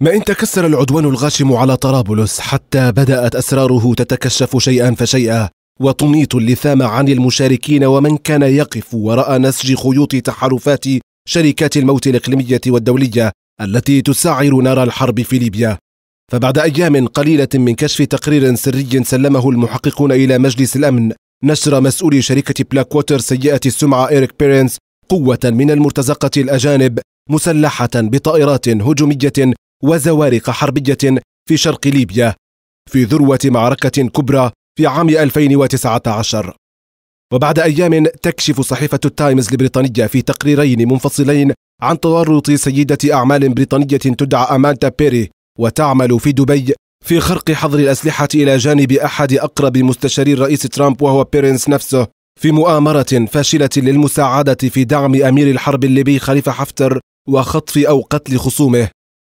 ما إن تكسر العدوان الغاشم على طرابلس حتى بدأت أسراره تتكشف شيئا فشيئا وتميط اللثام عن المشاركين ومن كان يقف وراء نسج خيوط تحالفات شركات الموت الإقليمية والدولية التي تسعر نار الحرب في ليبيا فبعد أيام قليلة من كشف تقرير سري سلمه المحققون إلى مجلس الأمن نشر مسؤول شركة بلاك ووتر سيئة السمعة إيريك بيرنس قوة من المرتزقة الأجانب مسلحة بطائرات هجومية وزوارق حربية في شرق ليبيا في ذروة معركة كبرى في عام 2019 وبعد أيام تكشف صحيفة التايمز البريطانية في تقريرين منفصلين عن تورط سيدة أعمال بريطانية تدعى أمانتا بيري وتعمل في دبي في خرق حظر الأسلحة إلى جانب أحد أقرب مستشاري الرئيس ترامب وهو بيرنس نفسه في مؤامرة فاشلة للمساعدة في دعم أمير الحرب الليبي خليفة حفتر وخطف أو قتل خصومه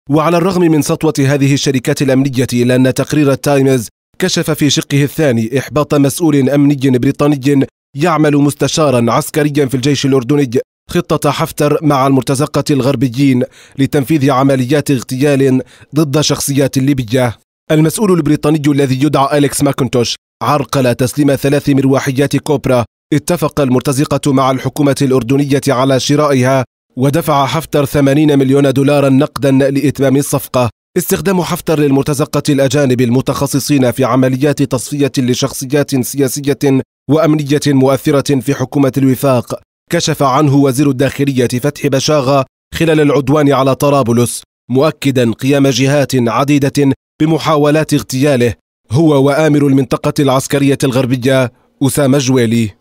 وعلى الرغم من سطوة هذه الشركات الأمنية إلا أن تقرير التايمز كشف في شقه الثاني إحباط مسؤول أمني بريطاني يعمل مستشارا عسكريا في الجيش الأردني خطة حفتر مع المرتزقة الغربيين لتنفيذ عمليات اغتيال ضد شخصيات ليبية المسؤول البريطاني الذي يدعى أليكس ماكنتوش عرقل تسليم ثلاث مروحيات كوبرا اتفق المرتزقة مع الحكومة الأردنية على شرائها ودفع حفتر 80 مليون دولارا نقدا لإتمام الصفقة استخدام حفتر للمرتزقة الأجانب المتخصصين في عمليات تصفية لشخصيات سياسية وأمنية مؤثرة في حكومة الوفاق كشف عنه وزير الداخلية فتحي بشاغة خلال العدوان على طرابلس مؤكدا قيام جهات عديدة بمحاولات اغتياله هو وآمر المنطقة العسكرية الغربية أسامة جويلي